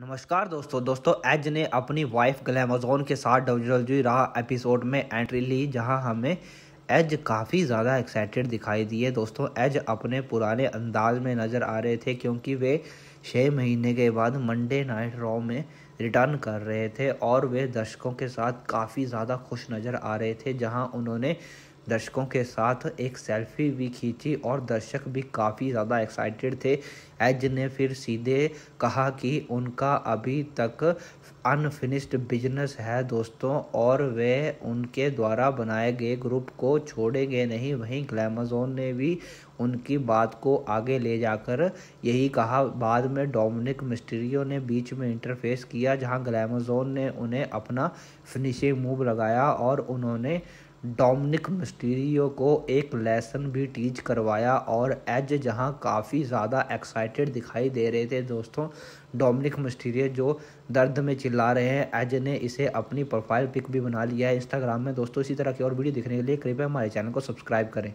नमस्कार दोस्तों दोस्तों एज ने अपनी वाइफ ग्लैमाजोन के साथ डब्ल्यू रहा एपिसोड में एंट्री ली जहां हमें एज काफ़ी ज़्यादा एक्साइटेड दिखाई दिए दोस्तों एज अपने पुराने अंदाज में नज़र आ रहे थे क्योंकि वे छः महीने के बाद मंडे नाइट रॉ में रिटर्न कर रहे थे और वे दर्शकों के साथ काफ़ी ज़्यादा खुश नज़र आ रहे थे जहां उन्होंने दर्शकों के साथ एक सेल्फी भी खींची और दर्शक भी काफ़ी ज़्यादा एक्साइटेड थे एज ने फिर सीधे कहा कि उनका अभी तक अनफिनिश्ड बिजनेस है दोस्तों और वे उनके द्वारा बनाए गए ग्रुप को छोड़ेंगे नहीं वहीं ग्लैमाजोन ने भी उनकी बात को आगे ले जाकर यही कहा बाद में डोमिनिक मिस्ट्रियो ने बीच में इंटरफेस किया जहां ग्लैमाजोन ने उन्हें अपना फिनिशिंग मूव लगाया और उन्होंने डोमिनिक मिस्टीरियो को एक लेसन भी टीच करवाया और एज जहां काफ़ी ज़्यादा एक्साइटेड दिखाई दे रहे थे दोस्तों डोमिनिक मिस्टीरियो जो दर्द में चिल्ला रहे हैं एज ने इसे अपनी प्रोफाइल पिक भी बना लिया है इंस्टाग्राम में दोस्तों इसी तरह की और वीडियो देखने के लिए कृपया हमारे चैनल को सब्सक्राइब करें